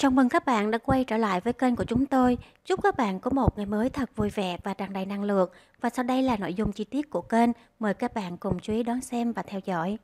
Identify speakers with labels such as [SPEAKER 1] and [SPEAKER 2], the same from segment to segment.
[SPEAKER 1] Chào mừng các bạn đã quay trở lại với kênh của chúng tôi. Chúc các bạn có một ngày mới thật vui vẻ và tràn đầy năng lượng. Và sau đây là nội dung chi tiết của kênh. Mời các bạn cùng chú ý đón xem và theo dõi.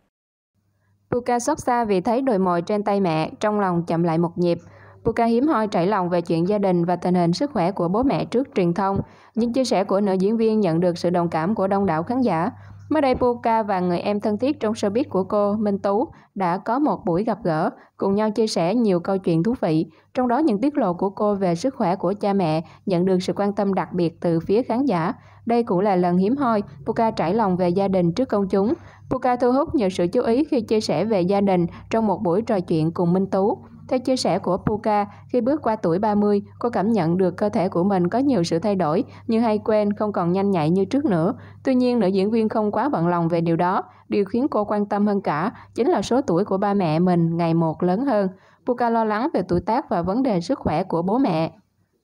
[SPEAKER 1] Puka xót xa vì thấy đồi mồi trên tay mẹ, trong lòng chậm lại một nhịp. Puka hiếm hoi trải lòng về chuyện gia đình và tình hình sức khỏe của bố mẹ trước truyền thông. Những chia sẻ của nữ diễn viên nhận được sự đồng cảm của đông đảo khán giả. Mới đây Puka và người em thân thiết trong showbiz của cô, Minh Tú, đã có một buổi gặp gỡ, cùng nhau chia sẻ nhiều câu chuyện thú vị, trong đó những tiết lộ của cô về sức khỏe của cha mẹ nhận được sự quan tâm đặc biệt từ phía khán giả. Đây cũng là lần hiếm hoi Puka trải lòng về gia đình trước công chúng. Puka thu hút nhiều sự chú ý khi chia sẻ về gia đình trong một buổi trò chuyện cùng Minh Tú. Theo chia sẻ của Puka, khi bước qua tuổi 30, cô cảm nhận được cơ thể của mình có nhiều sự thay đổi, như hay quên, không còn nhanh nhạy như trước nữa. Tuy nhiên, nữ diễn viên không quá bận lòng về điều đó. Điều khiến cô quan tâm hơn cả chính là số tuổi của ba mẹ mình ngày một lớn hơn. Puka lo lắng về tuổi tác và vấn đề sức khỏe của bố mẹ.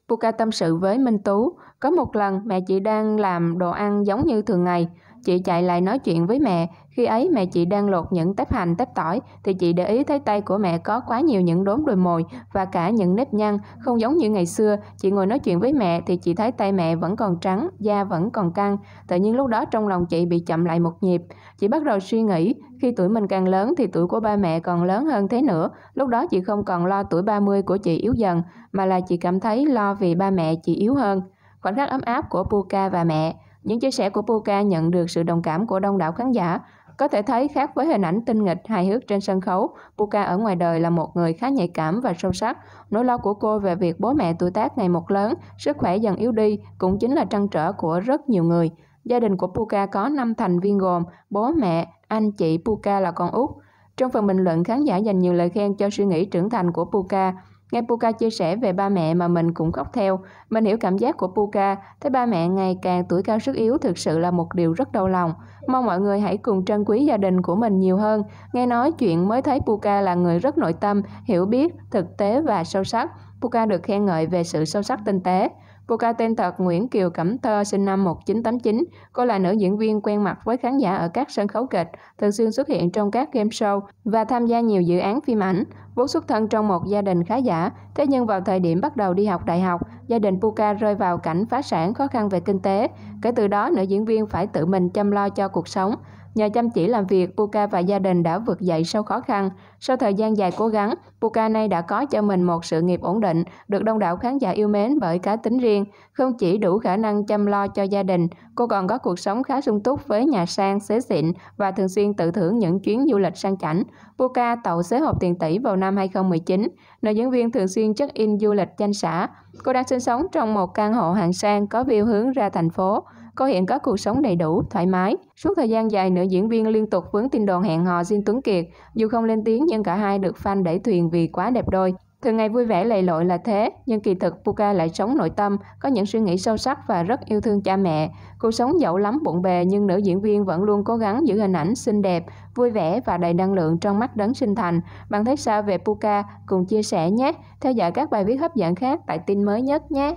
[SPEAKER 1] Puka tâm sự với Minh Tú, có một lần mẹ chị đang làm đồ ăn giống như thường ngày. Chị chạy lại nói chuyện với mẹ, khi ấy mẹ chị đang lột những tép hành tép tỏi thì chị để ý thấy tay của mẹ có quá nhiều những đốm đồi mồi và cả những nếp nhăn, không giống như ngày xưa. Chị ngồi nói chuyện với mẹ thì chị thấy tay mẹ vẫn còn trắng, da vẫn còn căng. Tự nhiên lúc đó trong lòng chị bị chậm lại một nhịp. Chị bắt đầu suy nghĩ, khi tuổi mình càng lớn thì tuổi của ba mẹ còn lớn hơn thế nữa. Lúc đó chị không còn lo tuổi 30 của chị yếu dần, mà là chị cảm thấy lo vì ba mẹ chị yếu hơn. Khoảnh khắc ấm áp của Puka và mẹ, những chia sẻ của Puka nhận được sự đồng cảm của đông đảo khán giả. Có thể thấy khác với hình ảnh tinh nghịch hài hước trên sân khấu, Puka ở ngoài đời là một người khá nhạy cảm và sâu sắc. Nỗi lo của cô về việc bố mẹ tuổi tác ngày một lớn, sức khỏe dần yếu đi cũng chính là trăn trở của rất nhiều người. Gia đình của Puka có 5 thành viên gồm bố mẹ, anh chị Puka là con út. Trong phần bình luận, khán giả dành nhiều lời khen cho suy nghĩ trưởng thành của Puka. Nghe Puka chia sẻ về ba mẹ mà mình cũng khóc theo. Mình hiểu cảm giác của Puka, thấy ba mẹ ngày càng tuổi cao sức yếu thực sự là một điều rất đau lòng. Mong mọi người hãy cùng trân quý gia đình của mình nhiều hơn. Nghe nói chuyện mới thấy Puka là người rất nội tâm, hiểu biết, thực tế và sâu sắc. Puka được khen ngợi về sự sâu sắc tinh tế. Cô ca tên thật Nguyễn Kiều Cẩm Thơ sinh năm 1989. Cô là nữ diễn viên quen mặt với khán giả ở các sân khấu kịch, thường xuyên xuất hiện trong các game show và tham gia nhiều dự án phim ảnh. Vốn xuất thân trong một gia đình khá giả, thế nhưng vào thời điểm bắt đầu đi học đại học, gia đình Puka rơi vào cảnh phá sản khó khăn về kinh tế. Kể từ đó, nữ diễn viên phải tự mình chăm lo cho cuộc sống. Nhờ chăm chỉ làm việc, Puka và gia đình đã vượt dậy sau khó khăn. Sau thời gian dài cố gắng, Puka nay đã có cho mình một sự nghiệp ổn định, được đông đảo khán giả yêu mến bởi cá tính riêng. Không chỉ đủ khả năng chăm lo cho gia đình, cô còn có cuộc sống khá sung túc với nhà sang, xế xịn và thường xuyên tự thưởng những chuyến du lịch sang chảnh. Puka tậu xế hộp tiền tỷ vào năm 2019, nữ diễn viên thường xuyên check-in du lịch danh xã. Cô đang sinh sống trong một căn hộ hạng sang có view hướng ra thành phố. Cô hiện có cuộc sống đầy đủ, thoải mái. Suốt thời gian dài, nữ diễn viên liên tục vướng tin đồn hẹn hò Jin Tuấn Kiệt. Dù không lên tiếng nhưng cả hai được fan đẩy thuyền vì quá đẹp đôi. Thường ngày vui vẻ lầy lội là thế, nhưng kỳ thực Puka lại sống nội tâm, có những suy nghĩ sâu sắc và rất yêu thương cha mẹ. Cuộc sống dẫu lắm bộn bề nhưng nữ diễn viên vẫn luôn cố gắng giữ hình ảnh xinh đẹp, vui vẻ và đầy năng lượng trong mắt đấng sinh thành. Bạn thấy sao về Puka? Cùng chia sẻ nhé! Theo dõi các bài viết hấp dẫn khác tại tin mới nhất nhé!